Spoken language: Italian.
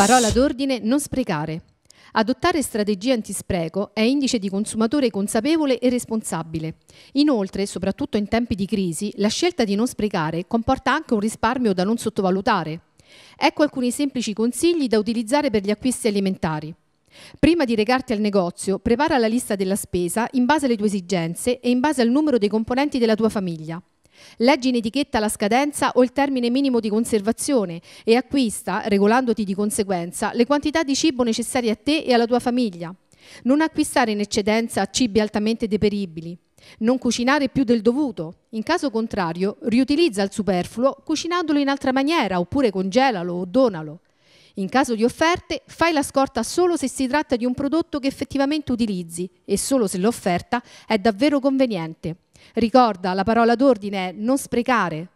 Parola d'ordine non sprecare. Adottare strategie antispreco è indice di consumatore consapevole e responsabile. Inoltre, soprattutto in tempi di crisi, la scelta di non sprecare comporta anche un risparmio da non sottovalutare. Ecco alcuni semplici consigli da utilizzare per gli acquisti alimentari. Prima di recarti al negozio, prepara la lista della spesa in base alle tue esigenze e in base al numero dei componenti della tua famiglia. Leggi in etichetta la scadenza o il termine minimo di conservazione e acquista, regolandoti di conseguenza, le quantità di cibo necessarie a te e alla tua famiglia. Non acquistare in eccedenza cibi altamente deperibili. Non cucinare più del dovuto. In caso contrario, riutilizza il superfluo cucinandolo in altra maniera oppure congelalo o donalo. In caso di offerte, fai la scorta solo se si tratta di un prodotto che effettivamente utilizzi e solo se l'offerta è davvero conveniente. Ricorda, la parola d'ordine è non sprecare,